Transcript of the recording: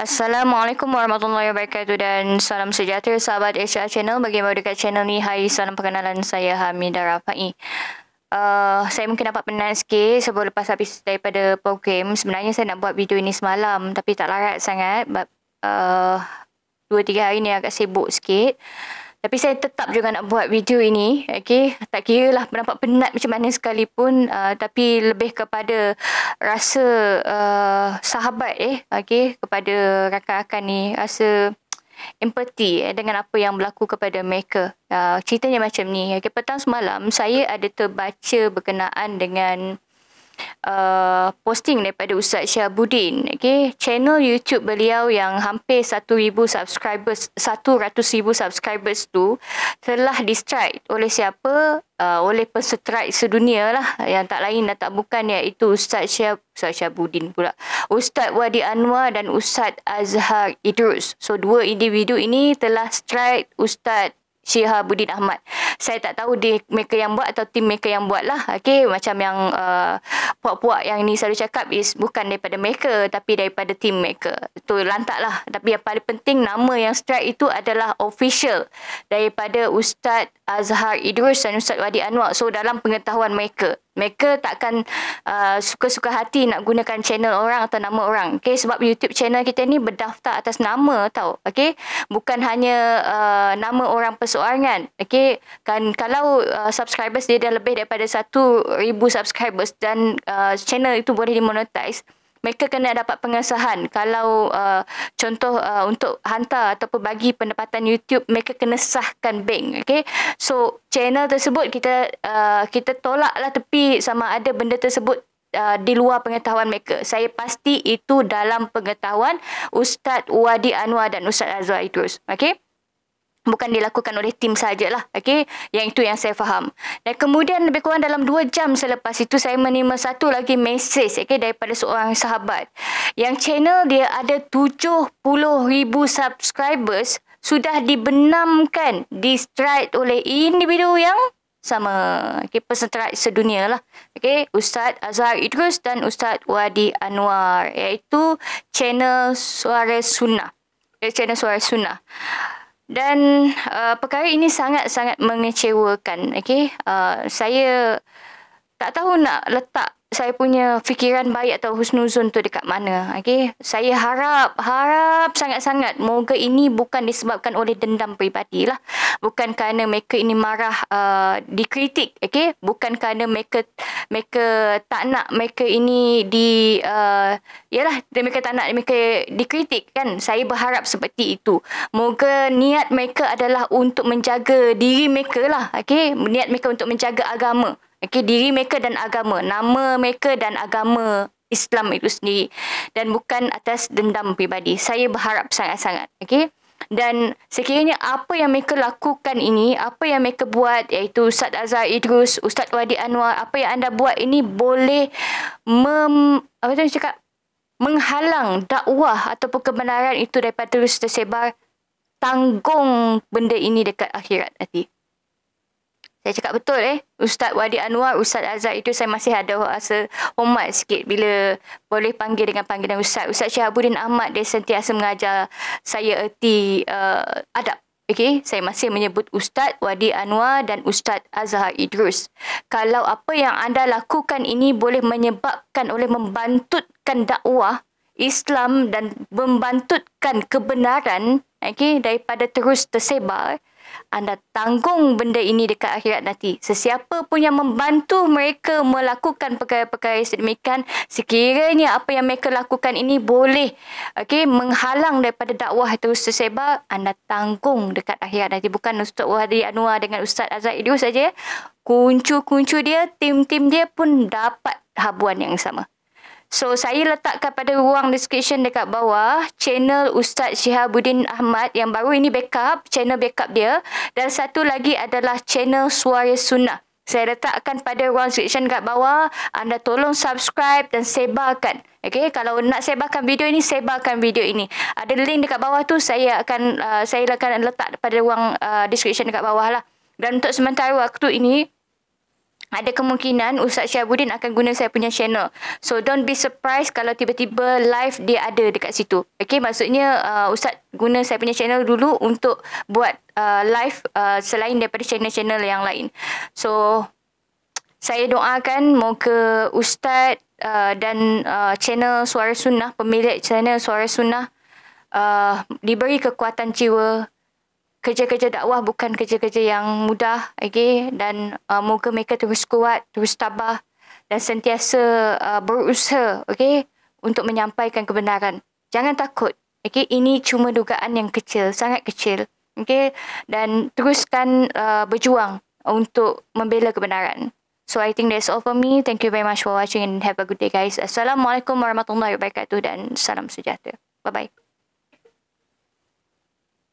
Assalamualaikum warahmatullahi wabarakatuh dan salam sejahtera sahabat HR Channel. Bagaimana dekat channel ni? Hai, salam perkenalan saya Hamidah Rafai. Uh, saya mungkin dapat penat sikit sebelum lepas habis daripada program. Sebenarnya saya nak buat video ini semalam tapi tak larat sangat. But, uh, dua tiga hari ni agak sibuk sikit. Tapi saya tetap juga nak buat video ini. Okay. Tak kira lah nampak penat macam mana sekalipun. Uh, tapi lebih kepada rasa uh, sahabat eh. Okay. Kepada rakan-rakan ni. Rasa empathy eh, dengan apa yang berlaku kepada mereka. Uh, ceritanya macam ni. Okay. Petang semalam saya ada terbaca berkenaan dengan uh, posting daripada Ustaz Syahbudin. Okay. Channel YouTube beliau yang hampir 1,000 subscribers, 100,000 subscribers tu telah distract oleh siapa? Uh, oleh peserterai sedunia lah. Yang tak lain dan tak bukan iaitu Ustaz, Syah, Ustaz Syabudin, pula. Ustaz Wadi Anwar dan Ustaz Azhar Idrus. So, dua individu ini telah strike Ustaz Syihabuddin Ahmad saya tak tahu di mereka yang buat atau tim mereka yang buat lah okay macam yang uh, puak-puak yang ni selalu cakap is bukan daripada mereka tapi daripada tim mereka tu lantak lah tapi yang paling penting nama yang strike itu adalah official daripada Ustaz Azhar Idrus dan Ustaz Wadi Anwar so dalam pengetahuan mereka mereka takkan uh, suka-suka hati nak gunakan channel orang atau nama orang. Okay, sebab YouTube channel kita ni berdaftar atas nama tau. Okay, bukan hanya uh, nama orang perseorangan. Okay, kan kalau uh, subscribers dia dah lebih daripada 1,000 subscribers dan uh, channel itu boleh dimonetize mereka kena dapat pengesahan kalau uh, contoh uh, untuk hantar ataupun bagi pendapatan YouTube mereka kena sahkan bank Okay, so channel tersebut kita uh, kita tolaklah tepi sama ada benda tersebut uh, di luar pengetahuan mereka saya pasti itu dalam pengetahuan Ustaz Wadi Anwar dan Ustaz Azwar itu. okey bukan dilakukan oleh tim sajalah. okay? yang itu yang saya faham. Dan kemudian lebih kurang dalam 2 jam selepas itu saya menerima satu lagi mesej okey daripada seorang sahabat. Yang channel dia ada ribu subscribers sudah dibenamkan di strike oleh individu yang sama okay, peserterat sedunia lah. Okay, Ustaz Azhar Idrus dan Ustaz Wadi Anwar iaitu channel Suara Sunnah. Okay, eh, channel Suara Sunnah dan uh, perkara ini sangat-sangat mengecewakan Okay, uh, saya tak tahu nak letak saya punya fikiran baik atau husnuzon tu dekat mana. Okay? Saya harap, harap sangat-sangat moga ini bukan disebabkan oleh dendam peribadi lah. Bukan kerana mereka ini marah uh, dikritik. Okay? Bukan kerana mereka, mereka tak nak mereka ini di... Uh, yalah, mereka tak nak mereka dikritik kan. Saya berharap seperti itu. Moga niat mereka adalah untuk menjaga diri mereka lah. Okay? Niat mereka untuk menjaga agama. Okay, diri mereka dan agama. Nama mereka dan agama Islam itu sendiri. Dan bukan atas dendam pribadi. Saya berharap sangat-sangat. Okay. Dan sekiranya apa yang mereka lakukan ini, apa yang mereka buat iaitu Ustaz Azhar Idrus, Ustaz Wadi Anwar, apa yang anda buat ini boleh mem, apa tu cakap, menghalang dakwah ataupun kebenaran itu daripada terus tersebar, tanggung benda ini dekat akhirat nanti saya cakap betul eh. Ustaz Wadi Anwar, Ustaz Azhar itu saya masih ada rasa hormat sikit bila boleh panggil dengan panggilan Ustaz. Ustaz Syahabuddin Ahmad, dia sentiasa mengajar saya erti uh, adab. Okay, saya masih menyebut Ustaz Wadi Anwar dan Ustaz Azhar Idrus. Kalau apa yang anda lakukan ini boleh menyebabkan oleh membantutkan dakwah Islam dan membantutkan kebenaran okay, daripada terus tersebar, anda tanggung benda ini dekat akhirat nanti. Sesiapa pun yang membantu mereka melakukan perkara-perkara sedemikian, sekiranya apa yang mereka lakukan ini boleh okay, menghalang daripada dakwah terus tersebar, anda tanggung dekat akhirat nanti. Bukan Ustaz Wahdi Anwar dengan Ustaz Azad Idris saja. Kuncu-kuncu dia, tim-tim dia pun dapat habuan yang sama. So saya letakkan pada ruang description dekat bawah channel Ustaz Syihabuddin Ahmad yang baru ini backup, channel backup dia. Dan satu lagi adalah channel Suara Sunnah. Saya letakkan pada ruang description dekat bawah. Anda tolong subscribe dan sebarkan. Okay, kalau nak sebarkan video ini, sebarkan video ini. Ada link dekat bawah tu saya akan uh, saya akan letak pada ruang uh, description dekat bawah lah. Dan untuk sementara waktu ini, ada kemungkinan Ustaz Syahbudin akan guna saya punya channel. So don't be surprised kalau tiba-tiba live dia ada dekat situ. Okay, maksudnya uh, Ustaz guna saya punya channel dulu untuk buat uh, live uh, selain daripada channel-channel yang lain. So saya doakan moga Ustaz uh, dan uh, channel Suara Sunnah, pemilik channel Suara Sunnah uh, diberi kekuatan jiwa kerja-kerja dakwah bukan kerja-kerja yang mudah okay? dan uh, moga mereka terus kuat, terus tabah dan sentiasa uh, berusaha okay? untuk menyampaikan kebenaran. Jangan takut. Okay? Ini cuma dugaan yang kecil, sangat kecil. Okay? Dan teruskan uh, berjuang untuk membela kebenaran. So I think that's all for me. Thank you very much for watching and have a good day guys. Assalamualaikum warahmatullahi wabarakatuh dan salam sejahtera. Bye-bye.